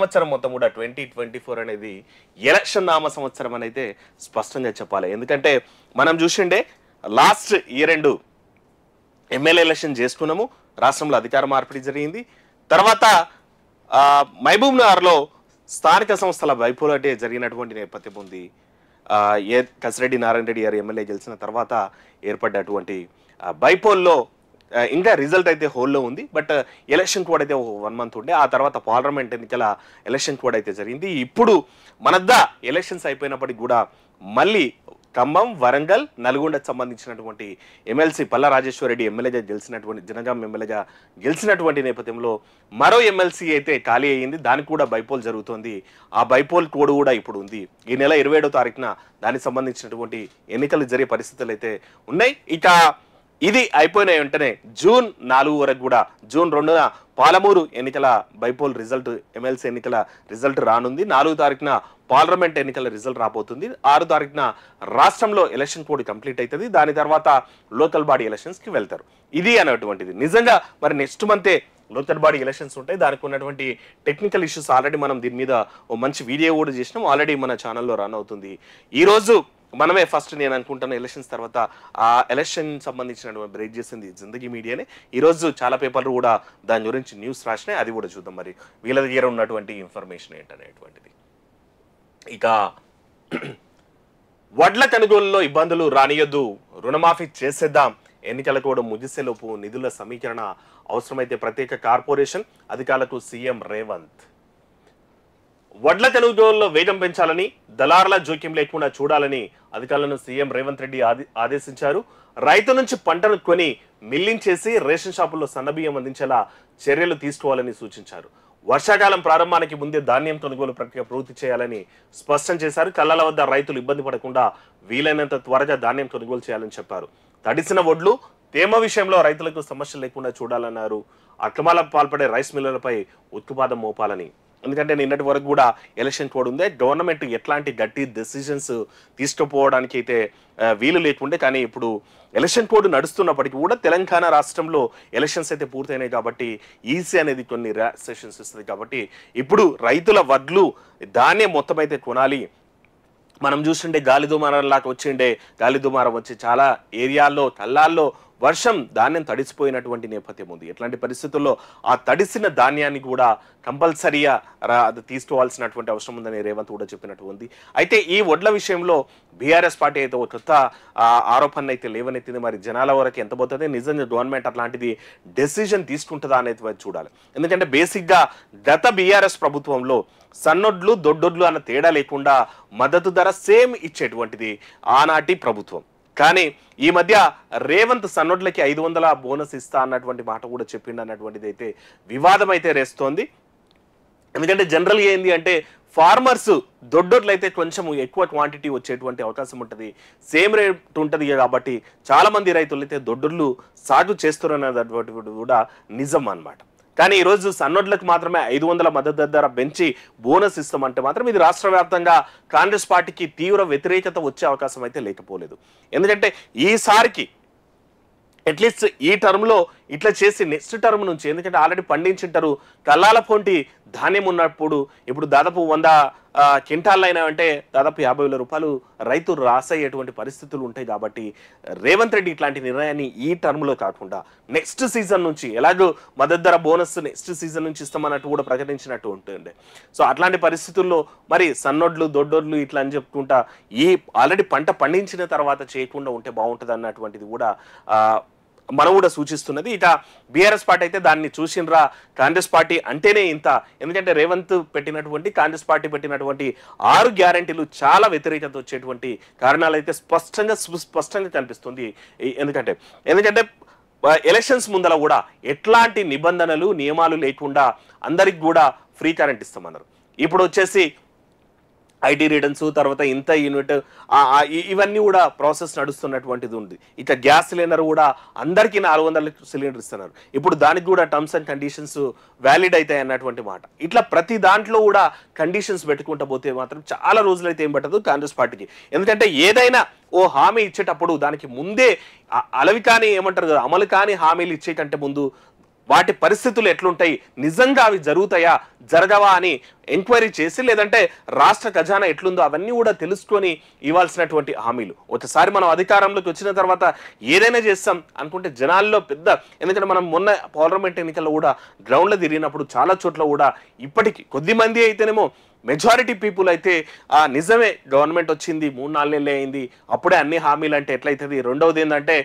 సంవత్సరం మొత్తం కూడా ట్వంటీ ట్వంటీ ఫోర్ అనేది ఎలక్షన్ నామ సంవత్సరం అని అయితే స్పష్టంగా చెప్పాలి ఎందుకంటే మనం చూసిండే లాస్ట్ ఇయర్ రెండు ఎమ్మెల్యే ఎలక్షన్ చేసుకున్నాము రాష్ట్రంలో అధికార మార్పిడి జరిగింది తర్వాత మహబూబ్ నగర్లో స్థానిక సంస్థల వైపోలటే జరిగినటువంటి నేపథ్యం ఉంది ఏ కసిరెడ్డి నారాయణ రెడ్డి గారు ఎమ్మెల్యే గెలిచిన తర్వాత ఏర్పడ్డటువంటి బైపోల్లో ఇంకా రిజల్ట్ అయితే హోల్లో ఉంది బట్ ఎలక్షన్ కూడా అయితే వన్ మంత్ ఉండే ఆ తర్వాత పార్లమెంట్ ఎన్నికల ఎలక్షన్ కూడా అయితే జరిగింది ఇప్పుడు మనద్దా ఎలక్షన్స్ అయిపోయినప్పటికీ కూడా మళ్ళీ ఖమ్మం వరంగల్ నల్గొండకు సంబంధించినటువంటి ఎమ్మెల్సీ రాజేశ్వర రాజేశ్వరరెడ్డి ఎమ్మెల్యేగా గెలిచినటువంటి జనగాం ఎమ్మెల్యేగా గెలిచినటువంటి నేపథ్యంలో మరో ఎమ్మెల్సీ అయితే ఖాళీ అయ్యింది దానికి కూడా బైపోల్ జరుగుతోంది ఆ బైపోల్ కోడ్ కూడా ఇప్పుడు ఉంది ఈ నెల ఇరవై ఏడో తారీఖున దానికి సంబంధించినటువంటి ఎన్నికలు జరిగే పరిస్థితులు అయితే ఉన్నాయి ఇక ఇది అయిపోయిన వెంటనే జూన్ నాలుగు వరకు కూడా జూన్ రెండున పాలమూరు ఎన్నికల బైపోల్ రిజల్ట్ ఎమ్మెల్సీ ఎన్నికల రిజల్ట్ రానుంది నాలుగు తారీఖున పార్లమెంట్ ఎన్నికల రిజల్ట్ రాబోతుంది ఆరు తారీఖున రాష్ట్రంలో ఎలక్షన్ కోడ్ కంప్లీట్ అవుతుంది దాని తర్వాత లోకల్ బాడీ ఎలక్షన్స్కి వెళ్తారు ఇది అనేటువంటిది నిజంగా మరి నెక్స్ట్ మంతే లోకల్ బాడీ ఎలక్షన్స్ ఉంటాయి దానికి ఉన్నటువంటి టెక్నికల్ ఇష్యూస్ ఆల్రెడీ మనం దీని మీద ఓ మంచి వీడియో కూడా చేసినాం ఆల్రెడీ మన ఛానల్లో రన్ అవుతుంది ఈరోజు మనమే ఫస్ట్ నేను అనుకుంటాను ఎలక్షన్స్ తర్వాత ఆ ఎలక్షన్ సంబంధించిన బ్రేక్ చేసింది జిందగీ మీడియానే ఈరోజు చాలా పేపర్లు కూడా దాని గురించి న్యూస్ రాసినాయి అది కూడా చూద్దాం మరి వీళ్ళ దగ్గర ఉన్నటువంటి ఇన్ఫర్మేషన్ ఏంటనేటువంటిది ఇక వడ్ల కొనుగోలులో ఇబ్బందులు రానియొద్దు రుణమాఫీ చేసేద్దాం ఎన్నికల కూడా ముగిసేలోపు నిధుల సమీకరణ అవసరమైతే ప్రత్యేక కార్పొరేషన్ అధికారులకు సీఎం రేవంత్ వడ్ల తెలుగు జోన్లో వేగం పెంచాలని దళారుల జోక్యం లేకుండా చూడాలని అధికారులను సీఎం రేవంత్ రెడ్డి ఆదేశించారు రైతు నుంచి పంటను కొని మిల్లింగ్ చేసి రేషన్ షాపుల్లో సన్నబియ్యం అందించేలా చర్యలు తీసుకోవాలని సూచించారు వర్షాకాలం ప్రారంభానికి ముందే ధాన్యం కొనుగోలు ప్రక్రియ పూర్తి చేయాలని స్పష్టం చేశారు కళ్ళల వద్ద రైతులు ఇబ్బంది పడకుండా వీలైనంత త్వరగా ధాన్యం కొనుగోలు చేయాలని చెప్పారు తడిసిన ఒడ్లు తేమ విషయంలో రైతులకు సమస్య లేకుండా చూడాలన్నారు అక్రమాలకు పాల్పడే రైస్ మిల్లర్లపై ఉత్పాదం మోపాలని ఎందుకంటే నిన్నటి వరకు కూడా ఎలక్షన్ కోడ్ ఉంది గవర్నమెంట్ ఎట్లాంటి గట్టి డెసిషన్స్ తీసుకుపోవడానికి అయితే వీలు లేకుండే కానీ ఇప్పుడు ఎలక్షన్ కోడ్ నడుస్తున్నప్పటికీ కూడా తెలంగాణ రాష్ట్రంలో ఎలక్షన్స్ అయితే పూర్తయినాయి కాబట్టి ఈసీ అనేది కొన్ని సెషన్స్ ఇస్తుంది కాబట్టి ఇప్పుడు రైతుల వడ్లు దాన్నే మొత్తం అయితే కొనాలి మనం చూస్తుండే గాలి దుమారం లాగా వచ్చిండే గాలి దుమారం వచ్చి చాలా ఏరియాల్లో కల్లాల్లో వర్షం ధాన్యం తడిసిపోయినటువంటి నేపథ్యం ఉంది ఎట్లాంటి పరిస్థితుల్లో ఆ తడిసిన ధాన్యాన్ని కూడా కంపల్సరీగా అది తీసుకోవాల్సినటువంటి అవసరం ఉందని రేవంత్ కూడా చెప్పినట్టు ఉంది అయితే ఈ వడ్ల విషయంలో బీఆర్ఎస్ పార్టీ అయితే ఒక కొత్త ఆరోపణ అయితే లేవనెత్తింది మరి జనాల వరకు ఎంత పోతుంది నిజంగా గవర్నమెంట్ అట్లాంటిది డెసిజన్ తీసుకుంటుందా అనేది చూడాలి ఎందుకంటే బేసిక్గా గత బీఆర్ఎస్ ప్రభుత్వంలో సన్నొడ్లు దొడ్డొడ్లు అన్న తేడా లేకుండా మద్దతు ధర సేమ్ ఇచ్చేటువంటిది ఆనాటి ప్రభుత్వం కానీ ఈ మధ్య రేవంత్ సన్నోడ్లకి ఐదు వందల బోనస్ ఇస్తా అన్నటువంటి మాట కూడా చెప్పిండు అన్నటువంటిది అయితే వివాదం అయితే రేస్తోంది ఎందుకంటే జనరల్గా ఏంది అంటే ఫార్మర్స్ దొడ్డోట్లు అయితే కొంచెం ఎక్కువ క్వాంటిటీ వచ్చేటువంటి అవకాశం ఉంటుంది సేమ్ రేట్ ఉంటుంది కాబట్టి చాలామంది రైతులు అయితే దొడ్డుళ్ళు సాగు చేస్తున్నటువంటి కూడా నిజం అనమాట కానీ ఈరోజు సన్నోడ్లకు మాత్రమే ఐదు వందల మద్దతు ధర పెంచి బోనస్ ఇస్తామంటే మాత్రం ఇది రాష్ట్ర వ్యాప్తంగా కాంగ్రెస్ పార్టీకి తీవ్ర వ్యతిరేకత వచ్చే అవకాశం అయితే లేకపోలేదు ఎందుకంటే ఈసారికి అట్లీస్ట్ ఈ టర్మ్లో ఇట్లా చేసి నెక్స్ట్ టర్మ్ నుంచి ఎందుకంటే ఆల్రెడీ పండించింటారు కల్లాల పొంటి ధాన్యం ఉన్నప్పుడు ఇప్పుడు దాదాపు వంద క్వింటాళ్ళైనా అంటే దాదాపు యాభై వేల రూపాయలు రైతు రాసయ్యేటువంటి పరిస్థితులు ఉంటాయి కాబట్టి రేవంత్ రెడ్డి ఇట్లాంటి నిర్ణయాన్ని ఈ టర్మ్లో కాకుండా నెక్స్ట్ సీజన్ నుంచి ఎలాగో మద్దతు ధర బోనస్ నెక్స్ట్ సీజన్ నుంచి ఇస్తామన్నట్టు కూడా ప్రకటించినట్టు ఉంటుంది సో అట్లాంటి పరిస్థితుల్లో మరి సన్నొడ్లు దొడ్డొడ్లు ఇట్లా అని చెప్పుకుంటా ఈ ఆల్రెడీ పంట పండించిన తర్వాత చేయకుండా ఉంటే బాగుంటుంది అన్నటువంటిది కూడా మనం కూడా సూచిస్తున్నది ఇట బీఆర్ఎస్ పార్టీ అయితే దాన్ని చూసినరా కాంగ్రెస్ పార్టీ అంటేనే ఇంత ఎందుకంటే రేవంత్ పెట్టినటువంటి కాంగ్రెస్ పార్టీ పెట్టినటువంటి ఆరు గ్యారంటీలు చాలా వ్యతిరేకత వచ్చేటువంటి కారణాలు అయితే స్పష్టంగా స్పష్టంగా కనిపిస్తుంది ఎందుకంటే ఎందుకంటే ఎలక్షన్స్ ముందర కూడా ఎట్లాంటి నిబంధనలు నియమాలు లేకుండా అందరికి కూడా ఫ్రీ కరెంట్ ఇస్తామన్నారు ఇప్పుడు వచ్చేసి ఐటీ రిటర్న్స్ తర్వాత ఇంత యూనిట్ ఇవన్నీ కూడా ప్రాసెస్ నడుస్తున్నటువంటిది ఉంది ఇట్లా గ్యాస్ సిలిండర్ కూడా అందరికీ నాలుగు వందల సిలిండర్ ఇస్తున్నారు ఇప్పుడు దానికి కూడా టర్మ్స్ అండ్ కండిషన్స్ వ్యాలిడ్ అవుతాయి అన్నటువంటి మాట ఇట్లా ప్రతి దాంట్లో కూడా కండిషన్స్ పెట్టుకుంటా పోతే మాత్రం చాలా రోజులైతే ఏం పట్టదు కాంగ్రెస్ పార్టీకి ఎందుకంటే ఏదైనా ఓ హామీ ఇచ్చేటప్పుడు దానికి ముందే అలవి కానీ ఏమంటారు కదా అమలు కానీ హామీలు ఇచ్చేటంటే ముందు వాటి పరిస్థితులు ఎట్లుంటాయి నిజంగా అవి జరుగుతాయా జరగవా అని ఎంక్వైరీ చేసి లేదంటే రాష్ట్ర ఖజానా ఎట్లుందో అవన్నీ కూడా తెలుసుకొని ఇవ్వాల్సినటువంటి హామీలు ఒకసారి మనం అధికారంలోకి వచ్చిన తర్వాత ఏదైనా చేస్తాం అనుకుంటే జనాల్లో పెద్ద ఎందుకంటే మనం మొన్న పార్లమెంట్ ఎన్నికల్లో కూడా గ్రౌండ్లో తిరిగినప్పుడు చాలా చోట్ల కూడా ఇప్పటికీ కొద్ది మంది అయితేనేమో మెజారిటీ పీపుల్ అయితే ఆ నిజమే గవర్నమెంట్ వచ్చింది మూడు నాలుగు నెలలు అయింది అప్పుడే అన్ని హామీలు అంటే ఎట్లయితుంది రెండవది ఏంటంటే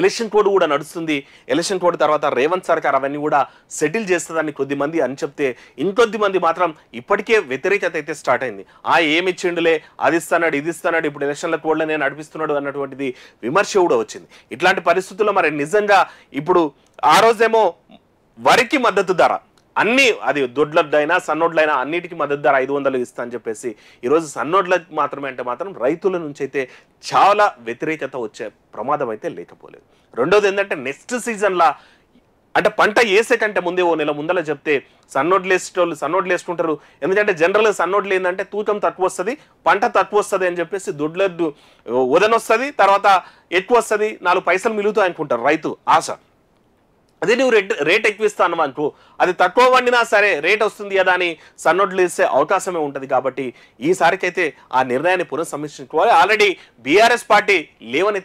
ఎలక్షన్ కోడ్ కూడా నడుస్తుంది ఎలక్షన్ కోడ్ తర్వాత రేవంత్ సర్కార్ అవన్నీ కూడా సెటిల్ చేస్తుందని కొద్దిమంది అని చెప్తే ఇంకొద్ది మంది మాత్రం ఇప్పటికే వ్యతిరేకత అయితే స్టార్ట్ అయింది ఆ ఏమి ఇచ్చిండులే అది ఇస్తాడు ఇది ఇస్తాడు ఇప్పుడు ఎలక్షన్ల కోడ్లనే నడిపిస్తున్నాడు అన్నటువంటిది విమర్శ కూడా వచ్చింది ఇట్లాంటి పరిస్థితుల్లో మరి నిజంగా ఇప్పుడు ఆ రోజేమో వరికి మద్దతు ధర అన్ని అది దొడ్లైనా సన్నోడ్లైనా అన్నిటికి మద్దతు ధర ఐదు వందలు ఇస్తా అని చెప్పేసి ఈరోజు సన్నోడ్లకు మాత్రమే అంటే మాత్రం రైతుల నుంచి అయితే చాలా వ్యతిరేకత వచ్చే ప్రమాదం అయితే లేకపోలేదు రెండోది ఏంటంటే నెక్స్ట్ సీజన్లా అంటే పంట వేసే కంటే ముందే ఓ నెల ముందల చెప్తే సన్నోడ్లు వేసేటోళ్ళు సన్నోడ్లు వేసుకుంటారు ఎందుకంటే జనరల్గా సన్నోడ్లు ఏంటంటే తూకం తక్కువ వస్తుంది పంట తక్కువ వస్తుంది అని చెప్పేసి దొడ్లడ్డు వదనొస్తుంది తర్వాత ఎక్కువ వస్తుంది నాలుగు పైసలు మిలుగుతాయి అనుకుంటారు రైతు ఆశ అదే నువ్వు రేట్ రేట్ ఎక్కువ ఇస్తాను అనుకో అది తక్కువ వండినా సరే రేట్ వస్తుంది కదా అని సన్నోడ్లు ఇస్తే అవకాశమే ఉంటుంది కాబట్టి ఈసారికైతే ఆ నిర్ణయాన్ని పునఃసమీక్షించుకోవాలి ఆల్రెడీ బీఆర్ఎస్ పార్టీ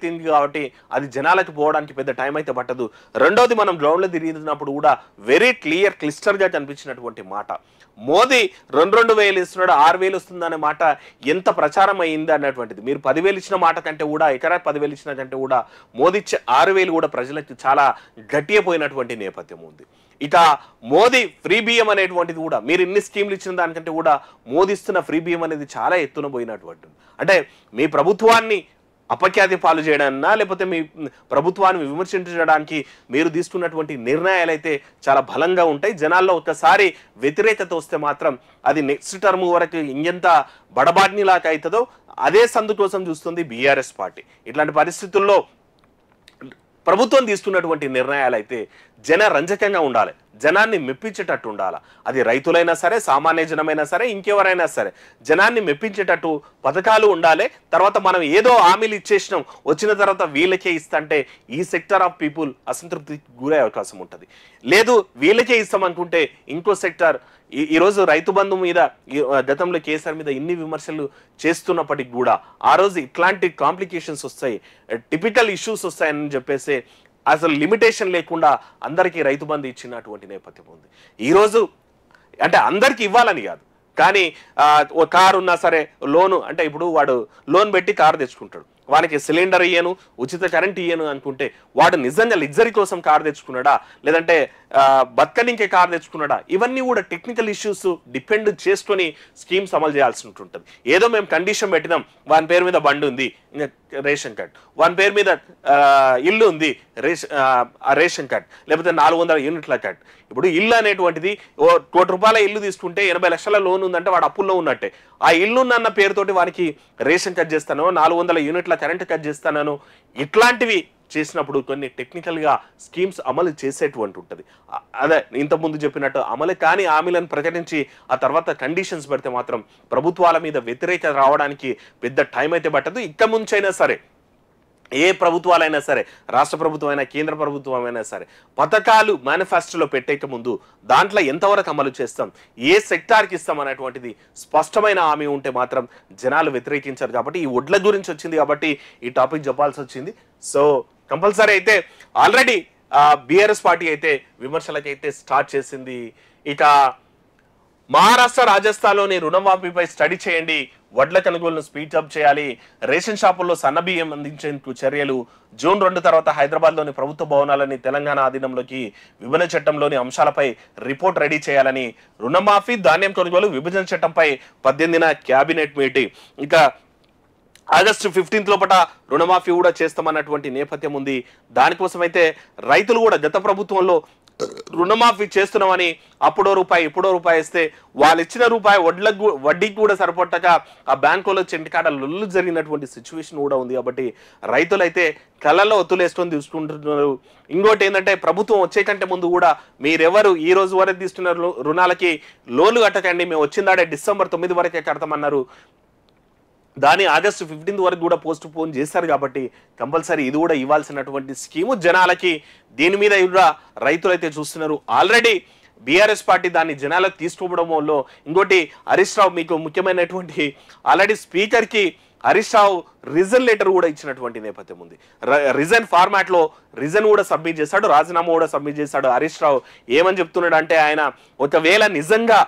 తింది కాబట్టి అది జనాలకు పోవడానికి పెద్ద టైం అయితే పట్టదు రెండోది మనం గ్రౌండ్లో తిరిగినప్పుడు కూడా వెరీ క్లియర్ క్లిస్టర్గా కనిపించినటువంటి మాట మోదీ రెండు రెండు వేలు ఇస్తున్నాడు ఆరు వేలు వస్తుందనే మాట ఎంత ప్రచారం అయింది అన్నటువంటిది మీరు పదివేలు ఇచ్చిన మాట కంటే కూడా ఎకరా పదివేలు ఇచ్చిన కంటే కూడా మోదీ ఇచ్చే ఆరు వేలు కూడా ప్రజలకు చాలా గట్టిగా ఉన్నటువంటి నేపథ్యం ఉంది ఇట మోదీ ఫ్రీ బియ్యం అనేటువంటిది కూడా మీరు ఇన్ని స్కీమ్లు ఇచ్చిన దానికంటే కూడా మోదీ ఇస్తున్న ఫ్రీ బియ్యం అనేది చాలా ఎత్తున పోయినటువంటి అంటే మీ ప్రభుత్వాన్ని అపఖ్యాతి పాలు చేయడాన్నా లేకపోతే మీ ప్రభుత్వాన్ని విమర్శించడానికి మీరు తీసుకున్నటువంటి నిర్ణయాలు అయితే చాలా బలంగా ఉంటాయి జనాల్లో ఒక్కసారి వ్యతిరేకత వస్తే మాత్రం అది నెక్స్ట్ టర్మ్ వరకు ఇంకెంత బడబాట్నిలాగా అవుతుందో అదే సందు కోసం చూస్తుంది బీఆర్ఎస్ పార్టీ ఇట్లాంటి పరిస్థితుల్లో ప్రభుత్వం తీసుకున్నటువంటి నిర్ణయాలు అయితే జన రంజకంగా ఉండాలి జనాన్ని మెప్పించేటట్టు ఉండాలా అది రైతులైనా సరే సామాన్య జనమైనా సరే ఇంకెవరైనా సరే జనాన్ని మెప్పించేటట్టు పథకాలు ఉండాలి తర్వాత మనం ఏదో హామీలు ఇచ్చేసినాం వచ్చిన తర్వాత వీళ్ళకే ఇస్తంటే ఈ సెక్టర్ ఆఫ్ పీపుల్ అసంతృప్తికి గురే అవకాశం ఉంటుంది లేదు వీళ్ళకే ఇస్తామనుకుంటే ఇంకో సెక్టర్ ఈరోజు రైతు బంధు మీద గతంలో కేసీఆర్ మీద ఇన్ని విమర్శలు చేస్తున్నప్పటికి కూడా ఆ రోజు ఇట్లాంటి కాంప్లికేషన్స్ వస్తాయి టిపికల్ ఇష్యూస్ వస్తాయని చెప్పేసి అసలు లిమిటేషన్ లేకుండా అందరికీ రైతు బంధు ఇచ్చినటువంటి నేపథ్యం ఉంది ఈరోజు అంటే అందరికీ ఇవ్వాలని కాదు కానీ ఓ కారు ఉన్నా సరే లోను అంటే ఇప్పుడు వాడు లోన్ పెట్టి కారు తెచ్చుకుంటాడు వానికి సిలిండర్ ఇయ్యను ఉచిత కరెంట్ ఇయ్యను అనుకుంటే వాడు నిజంగా లగ్జరీ కోసం కార్ తెచ్చుకున్నాడా లేదంటే బతకనికే కార్ తెచ్చుకున్నాడా ఇవన్నీ కూడా టెక్నికల్ ఇష్యూస్ డిపెండ్ చేసుకొని స్కీమ్స్ అమలు చేయాల్సి ఉంటుంది ఏదో మేము కండిషన్ పెట్టినాం వాని పేరు మీద బండి ఉంది రేషన్ కార్డ్ వాని పేరు మీద ఇల్లు ఉంది రేషన్ కార్డ్ లేకపోతే నాలుగు వందల యూనిట్ల కార్డ్ ఇప్పుడు ఇల్లు అనేటువంటిది ఓ కోటి రూపాయల ఇల్లు తీసుకుంటే ఎనభై లక్షల లోన్ ఉందంటే వాడు అప్పుల్లో ఉన్నట్టే ఆ ఇల్లు ఉన్న పేరుతోటి వానికి రేషన్ కార్డ్ చేస్తాను నాలుగు వందల యూనిట్ల రూపాయల కరెంట్ కట్ చేస్తానను ఇట్లాంటివి చేసినప్పుడు కొన్ని టెక్నికల్గా స్కీమ్స్ అమలు చేసేటువంటి ఉంటుంది అదే ఇంతకుముందు చెప్పినట్టు అమలు కాని హామీలను ప్రకటించి ఆ తర్వాత కండిషన్స్ పెడితే మాత్రం ప్రభుత్వాల మీద వ్యతిరేకత రావడానికి పెద్ద టైం అయితే పట్టదు ఇక్కడ ముంచైనా సరే ఏ ప్రభుత్వాలైనా సరే రాష్ట్ర ప్రభుత్వం అయినా కేంద్ర ప్రభుత్వం అయినా సరే పథకాలు మేనిఫెస్టోలో పెట్టేక ముందు దాంట్లో ఎంతవరకు అమలు చేస్తాం ఏ సెక్టార్కి ఇస్తాం అనేటువంటిది స్పష్టమైన హామీ ఉంటే మాత్రం జనాలు వ్యతిరేకించారు కాబట్టి ఈ ఒడ్ల గురించి వచ్చింది కాబట్టి ఈ టాపిక్ చెప్పాల్సి వచ్చింది సో కంపల్సరీ అయితే ఆల్రెడీ బీఆర్ఎస్ పార్టీ అయితే విమర్శలకైతే స్టార్ట్ చేసింది ఇక మహారాష్ట్ర రాజస్థాన్లోని రుణమాఫీపై స్టడీ చేయండి వడ్ల కొనుగోలును స్పీడప్ చేయాలి రేషన్ షాపుల్లో సన్నబియ్యం అందించేందుకు చర్యలు జూన్ రెండు తర్వాత హైదరాబాద్లోని ప్రభుత్వ భవనాలని తెలంగాణ ఆధీనంలోకి విభజన చట్టంలోని అంశాలపై రిపోర్ట్ రెడీ చేయాలని రుణమాఫీ ధాన్యం కొనుగోలు విభజన చట్టంపై పద్దెనిమిదిన క్యాబినెట్ మీటింగ్ ఇంకా ఆగస్టు ఫిఫ్టీన్త్ లోపల రుణమాఫీ కూడా చేస్తామన్నటువంటి నేపథ్యం ఉంది దానికోసమైతే రైతులు కూడా గత ప్రభుత్వంలో రుణమాఫీ చేస్తున్నామని అప్పుడో రూపాయి ఇప్పుడో రూపాయి ఇస్తే వాళ్ళు ఇచ్చిన రూపాయి వడ్లకు వడ్డీకి కూడా సరిపట్టక ఆ బ్యాంకులో చెంటికాడ లొల్లు జరిగినటువంటి సిచ్యువేషన్ కూడా ఉంది కాబట్టి రైతులైతే కళ్ళలో ఒత్తులేసుకొని తీసుకుంటున్నారు ఇంకోటి ఏంటంటే ప్రభుత్వం వచ్చే కంటే ముందు కూడా మీరెవరు ఈ రోజు వరకు తీసుకున్న రుణాలకి లోన్లు కట్టకండి మేము వచ్చిందాడే డిసెంబర్ తొమ్మిది వరకే కడతామన్నారు దాని ఆగస్టు ఫిఫ్టీన్త్ వరకు కూడా పోస్ట్ పోన్ చేశారు కాబట్టి కంపల్సరీ ఇది కూడా ఇవ్వాల్సినటువంటి స్కీము జనాలకి దీని మీద కూడా రైతులైతే చూస్తున్నారు ఆల్రెడీ బీఆర్ఎస్ పార్టీ దాన్ని జనాలకు తీసుకోవడం వల్ల ఇంకోటి హరీష్ రావు మీకు ముఖ్యమైనటువంటి ఆల్రెడీ స్పీకర్కి హరీష్ రావు రిజన్ లెటర్ కూడా ఇచ్చినటువంటి నేపథ్యం ఉంది రిజన్ ఫార్మాట్లో రిజన్ కూడా సబ్మిట్ చేశాడు రాజీనామా కూడా సబ్మిట్ చేశాడు హరీష్ రావు ఏమని చెప్తున్నాడు అంటే ఆయన ఒకవేళ నిజంగా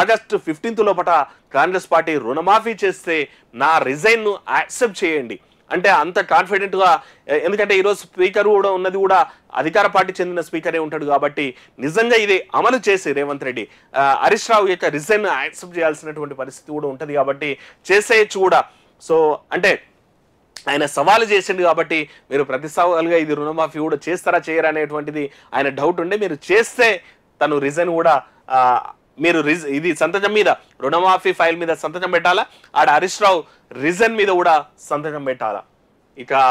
ఆగస్టు ఫిఫ్టీన్త్ లోపల కాంగ్రెస్ పార్టీ రుణమాఫీ చేస్తే నా రిజైన్ను యాక్సెప్ట్ చేయండి అంటే అంత కాన్ఫిడెంట్గా ఎందుకంటే ఈరోజు స్పీకర్ కూడా ఉన్నది కూడా అధికార పార్టీ చెందిన స్పీకరే ఉంటాడు కాబట్టి నిజంగా ఇది అమలు చేసి రేవంత్ రెడ్డి హరీష్ రావు యొక్క రిజైన్ యాక్సెప్ట్ చేయాల్సినటువంటి పరిస్థితి కూడా ఉంటుంది కాబట్టి చేసేయచ్చు కూడా సో అంటే ఆయన సవాలు చేసిండు కాబట్టి మీరు ప్రతి సవాలుగా ఇది రుణమాఫీ కూడా చేస్తారా చేయరా అనేటువంటిది ఆయన డౌట్ ఉండే మీరు చేస్తే తను రిజైన్ కూడా మీరు రిజ ఇది సంతకం మీద రుణమాఫీ ఫైల్ మీద సంతకం పెట్టాలా ఆడ హరీష్ రావు రిజన్ మీద కూడా సంతకం పెట్టాలా ఇక